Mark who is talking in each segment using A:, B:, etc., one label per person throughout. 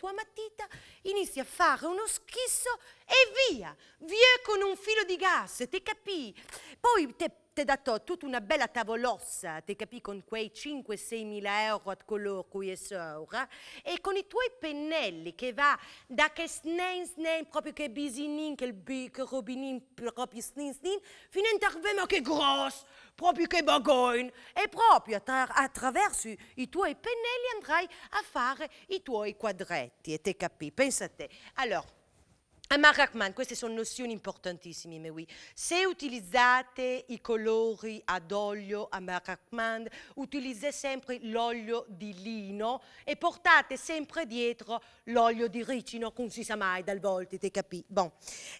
A: tua matita, inizi a fare uno schisso e via, via con un filo di gas, ti capì? Poi te ti dato tutta una bella tavolossa, ti capì, con quei 5-6 mila euro a coloro cui è sopra, e con i tuoi pennelli che va da che snen snen, proprio che bisinin, che il bic, robinin, proprio snin snin, fino a intervenire che grosso, proprio che Burgoyne, e proprio attra attraverso i tuoi pennelli andrai a fare i tuoi quadretti, e te capi, pensa a te. Allora, Ah, ma Rahman, queste sono nozioni importantissime, oui. se utilizzate i colori ad olio ah, a Rahman, utilizzate sempre l'olio di lino e portate sempre dietro l'olio di ricino, non si sa mai dal voltite, capì? Bon.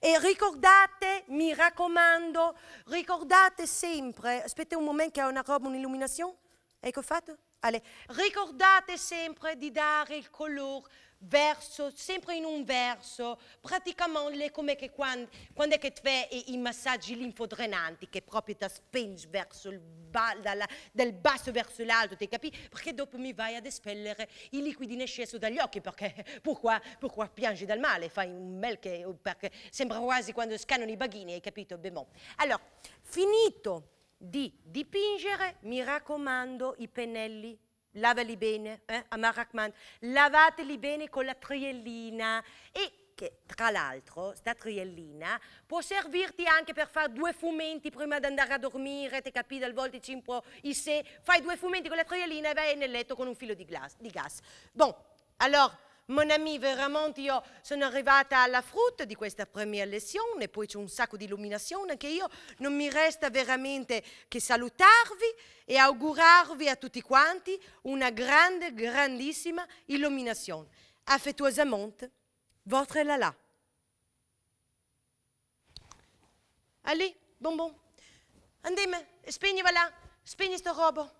A: E ricordate, mi raccomando, ricordate sempre, aspetta un momento che ho una roba, un'illuminazione, ecco fatto, Allez. ricordate sempre di dare il colore verso, sempre in un verso, praticamente come quando, quando, è che fai i massaggi linfodrenanti, che proprio ti spingi verso il ba, dalla, dal basso verso l'alto, ti capi? Perché dopo mi vai ad espellere i liquidi in eccesso dagli occhi, perché pourquoi, pourquoi piangi dal male, fai un bel che perché sembra quasi quando scannano i baghini, hai capito? Beh, bon. Allora, finito di dipingere, mi raccomando, i pennelli lavali bene, eh? Amarakman, lavateli bene con la triellina e che tra l'altro sta triellina può servirti anche per fare due fumetti prima di andare a dormire, ti capi, dal volte ci i se, fai due fumetti con la triellina e vai nel letto con un filo di, glass, di gas. Bon, allora... Mon ami, veramente io sono arrivata alla frutta di questa prima lezione, poi c'è un sacco di illuminazione che io non mi resta veramente che salutarvi e augurarvi a tutti quanti una grande, grandissima illuminazione. Affettuosamente, votre Lala. Allì, bonbon, andiamo, spegni là, spegni sto robo.